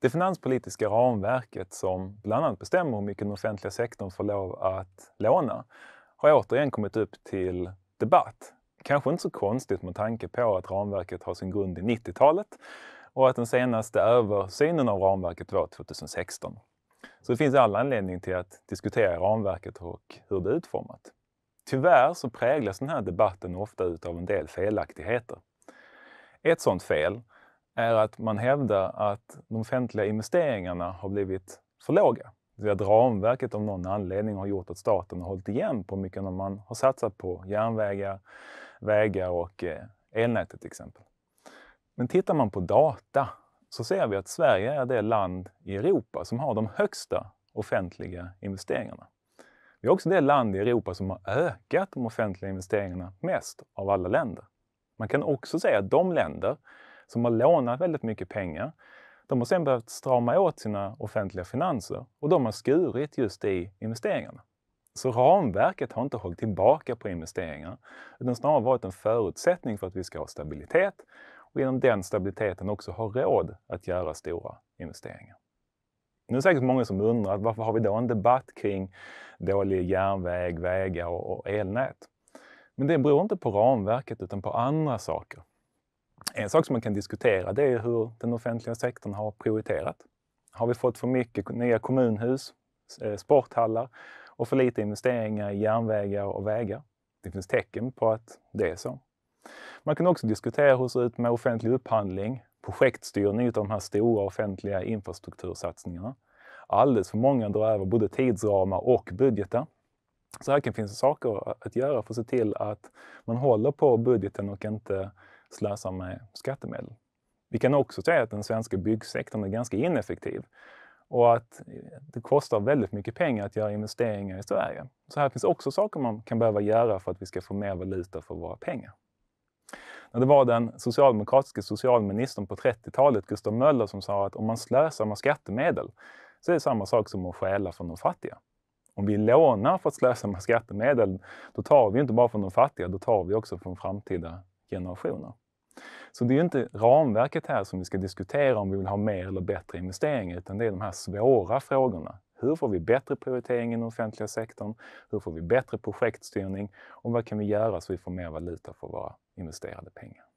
Det finanspolitiska ramverket som bland annat bestämmer hur mycket den offentliga sektorn får lov att låna har återigen kommit upp till debatt. Kanske inte så konstigt med tanke på att ramverket har sin grund i 90-talet och att den senaste översynen av ramverket var 2016. Så det finns all anledning till att diskutera ramverket och hur det är utformat. Tyvärr så präglas den här debatten ofta av en del felaktigheter. Ett sådant fel är att man hävdar att de offentliga investeringarna har blivit för låga. Det vill att ramverket av någon anledning har gjort att staten har hållit igen på mycket när man har satsat på järnvägar, vägar och eh, elnätet till exempel. Men tittar man på data så ser vi att Sverige är det land i Europa som har de högsta offentliga investeringarna. Vi är också det land i Europa som har ökat de offentliga investeringarna mest av alla länder. Man kan också säga att de länder som har lånat väldigt mycket pengar. De har sen behövt strama åt sina offentliga finanser och de har skurit just i investeringarna. Så ramverket har inte hållit tillbaka på investeringar, utan snarare varit en förutsättning för att vi ska ha stabilitet och genom den stabiliteten också ha råd att göra stora investeringar. Nu är det säkert många som undrar varför har vi då en debatt kring dålig järnväg, vägar och elnät? Men det beror inte på ramverket utan på andra saker. En sak som man kan diskutera det är hur den offentliga sektorn har prioriterat. Har vi fått för mycket nya kommunhus, eh, sporthallar och för lite investeringar i järnvägar och vägar? Det finns tecken på att det är så. Man kan också diskutera hur det ser ut med offentlig upphandling, projektstyrning av de här stora offentliga infrastruktursatsningarna. Alldeles för många drar över både tidsramar och budgetar. Så här kan finnas saker att göra för att se till att man håller på budgeten och inte slösar med skattemedel. Vi kan också säga att den svenska byggsektorn är ganska ineffektiv och att det kostar väldigt mycket pengar att göra investeringar i Sverige. Så här finns också saker man kan behöva göra för att vi ska få mer valuta för våra pengar. det var den socialdemokratiska socialministern på 30-talet, Gustav Möller, som sa att om man slösar med skattemedel så är det samma sak som att stjäla från de fattiga. Om vi lånar för att slösa med skattemedel, då tar vi inte bara från de fattiga, då tar vi också från framtida generationer. Så det är inte ramverket här som vi ska diskutera om vi vill ha mer eller bättre investeringar, utan det är de här svåra frågorna. Hur får vi bättre prioritering i den offentliga sektorn? Hur får vi bättre projektstyrning? Och vad kan vi göra så vi får mer valuta för våra investerade pengar?